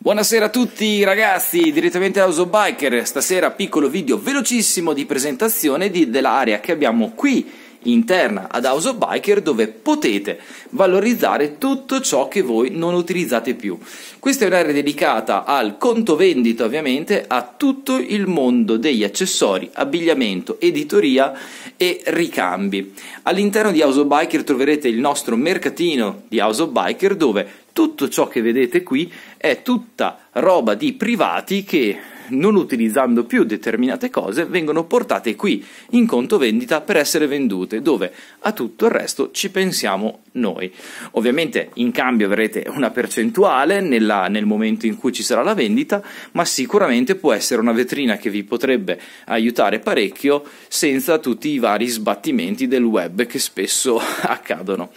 Buonasera a tutti ragazzi, direttamente da Biker, stasera piccolo video velocissimo di presentazione di, dell'area che abbiamo qui interna ad House Biker dove potete valorizzare tutto ciò che voi non utilizzate più. Questa è un'area dedicata al conto vendita ovviamente a tutto il mondo degli accessori, abbigliamento, editoria e ricambi. All'interno di House Biker troverete il nostro mercatino di House Biker dove tutto ciò che vedete qui è tutta roba di privati che non utilizzando più determinate cose vengono portate qui in conto vendita per essere vendute, dove a tutto il resto ci pensiamo noi. Ovviamente in cambio avrete una percentuale nella, nel momento in cui ci sarà la vendita, ma sicuramente può essere una vetrina che vi potrebbe aiutare parecchio senza tutti i vari sbattimenti del web che spesso accadono.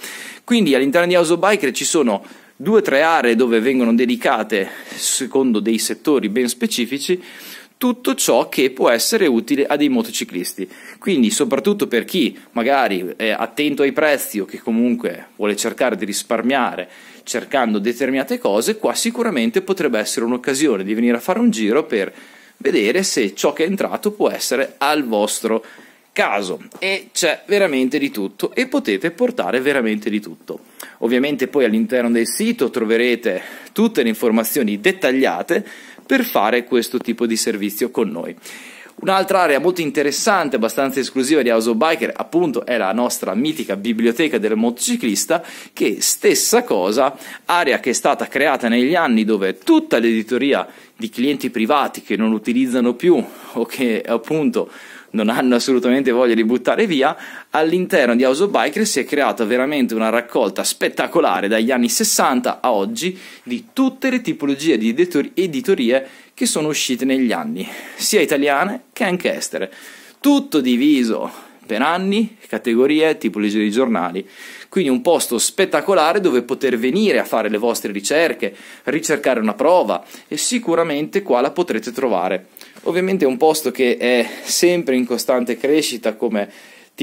Quindi all'interno di House of Biker ci sono due o tre aree dove vengono dedicate, secondo dei settori ben specifici, tutto ciò che può essere utile a dei motociclisti. Quindi, soprattutto per chi magari è attento ai prezzi o che comunque vuole cercare di risparmiare cercando determinate cose, qua sicuramente potrebbe essere un'occasione di venire a fare un giro per vedere se ciò che è entrato può essere al vostro caso e c'è veramente di tutto e potete portare veramente di tutto. Ovviamente poi all'interno del sito troverete tutte le informazioni dettagliate per fare questo tipo di servizio con noi. Un'altra area molto interessante, abbastanza esclusiva di House of Biker, appunto, è la nostra mitica biblioteca del motociclista, che stessa cosa, area che è stata creata negli anni dove tutta l'editoria di clienti privati che non utilizzano più o che appunto non hanno assolutamente voglia di buttare via, all'interno di House of Biker si è creata veramente una raccolta spettacolare dagli anni 60 a oggi di tutte le tipologie di editorie che sono uscite negli anni, sia italiane che anche estere. Tutto diviso per anni, categorie, tipologie di giornali. Quindi un posto spettacolare dove poter venire a fare le vostre ricerche, ricercare una prova e sicuramente qua la potrete trovare. Ovviamente è un posto che è sempre in costante crescita come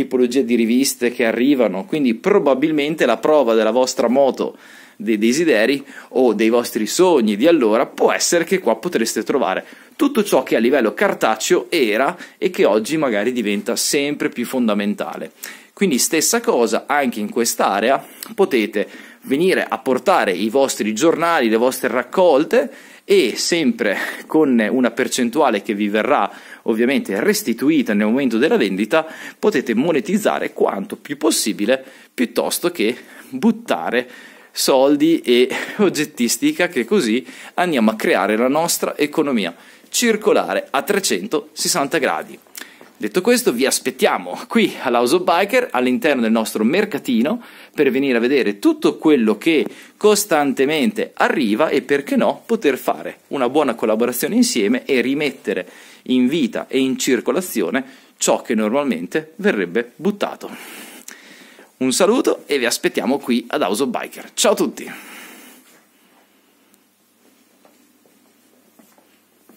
tipologia di riviste che arrivano, quindi probabilmente la prova della vostra moto dei desideri o dei vostri sogni di allora può essere che qua potreste trovare tutto ciò che a livello cartaceo era e che oggi magari diventa sempre più fondamentale. Quindi stessa cosa anche in quest'area, potete venire a portare i vostri giornali, le vostre raccolte e sempre con una percentuale che vi verrà ovviamente restituita nel momento della vendita potete monetizzare quanto più possibile piuttosto che buttare soldi e oggettistica che così andiamo a creare la nostra economia circolare a 360 gradi. Detto questo, vi aspettiamo qui all'House of Biker all'interno del nostro mercatino per venire a vedere tutto quello che costantemente arriva e perché no poter fare una buona collaborazione insieme e rimettere in vita e in circolazione ciò che normalmente verrebbe buttato. Un saluto e vi aspettiamo qui ad House of Biker. Ciao a tutti!